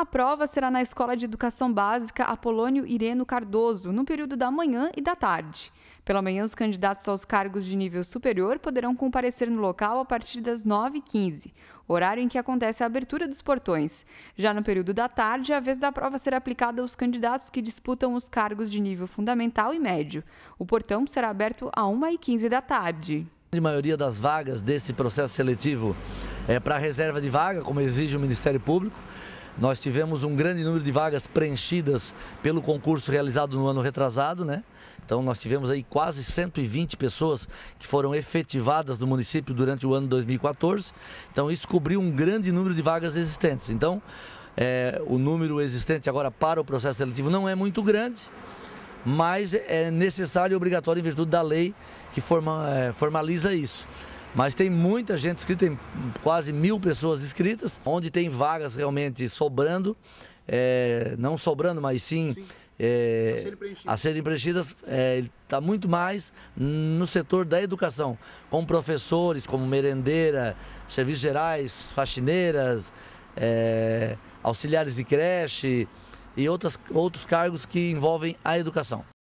A prova será na Escola de Educação Básica Apolônio Ireno Cardoso, no período da manhã e da tarde. Pela manhã, os candidatos aos cargos de nível superior poderão comparecer no local a partir das 9h15, horário em que acontece a abertura dos portões. Já no período da tarde, a vez da prova será aplicada aos candidatos que disputam os cargos de nível fundamental e médio. O portão será aberto a 1h15 da tarde. A maioria das vagas desse processo seletivo é para reserva de vaga, como exige o Ministério Público. Nós tivemos um grande número de vagas preenchidas pelo concurso realizado no ano retrasado, né? Então nós tivemos aí quase 120 pessoas que foram efetivadas no município durante o ano 2014. Então isso cobriu um grande número de vagas existentes. Então é, o número existente agora para o processo seletivo não é muito grande, mas é necessário e obrigatório em virtude da lei que forma, é, formaliza isso. Mas tem muita gente inscrita, tem quase mil pessoas inscritas, onde tem vagas realmente sobrando, é, não sobrando, mas sim, sim. É, a serem preenchidas, está é, tá muito mais no setor da educação, com professores, como merendeira, serviços gerais, faxineiras, é, auxiliares de creche e outras, outros cargos que envolvem a educação.